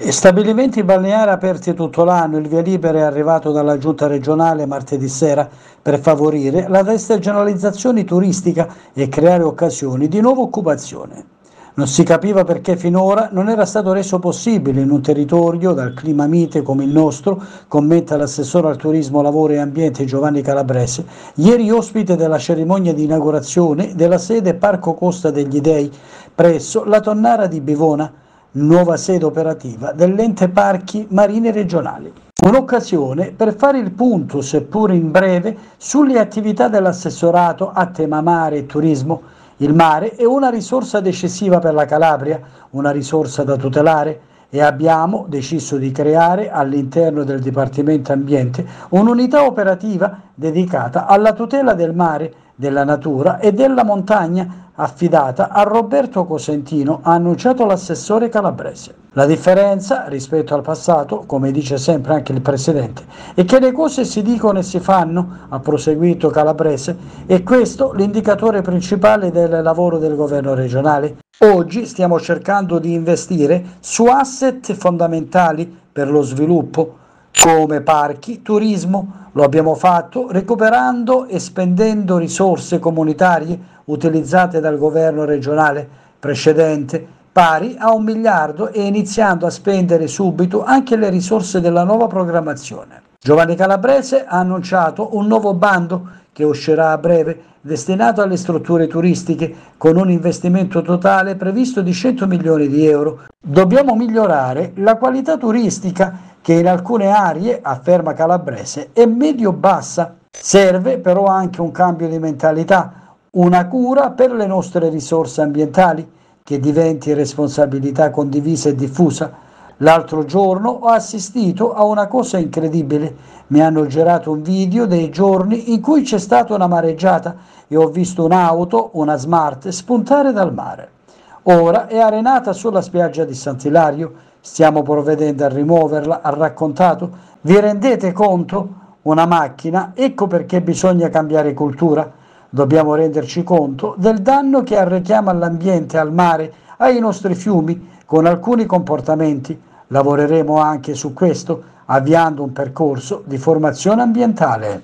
Stabilimenti balneari aperti tutto l'anno, il via libera è arrivato dalla giunta regionale martedì sera per favorire la destagionalizzazione turistica e creare occasioni di nuova occupazione. Non si capiva perché finora non era stato reso possibile in un territorio dal clima mite come il nostro, commenta l'assessore al turismo, lavoro e ambiente Giovanni Calabrese, ieri ospite della cerimonia di inaugurazione della sede Parco Costa degli Dei presso la Tonnara di Bivona nuova sede operativa dell'ente Parchi Marine Regionali. Un'occasione per fare il punto, seppur in breve, sulle attività dell'assessorato a tema mare e turismo. Il mare è una risorsa decisiva per la Calabria, una risorsa da tutelare, e abbiamo deciso di creare all'interno del Dipartimento Ambiente un'unità operativa dedicata alla tutela del mare, della natura e della montagna affidata a Roberto Cosentino, ha annunciato l'assessore calabrese. La differenza rispetto al passato, come dice sempre anche il Presidente, è che le cose si dicono e si fanno, ha proseguito Calabrese, e questo l'indicatore principale del lavoro del governo regionale. Oggi stiamo cercando di investire su asset fondamentali per lo sviluppo, come parchi, turismo. Lo abbiamo fatto recuperando e spendendo risorse comunitarie utilizzate dal governo regionale precedente, pari a un miliardo e iniziando a spendere subito anche le risorse della nuova programmazione. Giovanni Calabrese ha annunciato un nuovo bando che uscirà a breve, destinato alle strutture turistiche, con un investimento totale previsto di 100 milioni di euro. Dobbiamo migliorare la qualità turistica che in alcune aree, afferma Calabrese, è medio-bassa. Serve però anche un cambio di mentalità, una cura per le nostre risorse ambientali, che diventi responsabilità condivisa e diffusa L'altro giorno ho assistito a una cosa incredibile. Mi hanno girato un video dei giorni in cui c'è stata una mareggiata e ho visto un'auto, una smart, spuntare dal mare. Ora è arenata sulla spiaggia di Sant'Ilario. Stiamo provvedendo a rimuoverla, ha raccontato. Vi rendete conto? Una macchina, ecco perché bisogna cambiare cultura. Dobbiamo renderci conto del danno che arrechiamo all'ambiente, al mare, ai nostri fiumi, con alcuni comportamenti. Lavoreremo anche su questo avviando un percorso di formazione ambientale.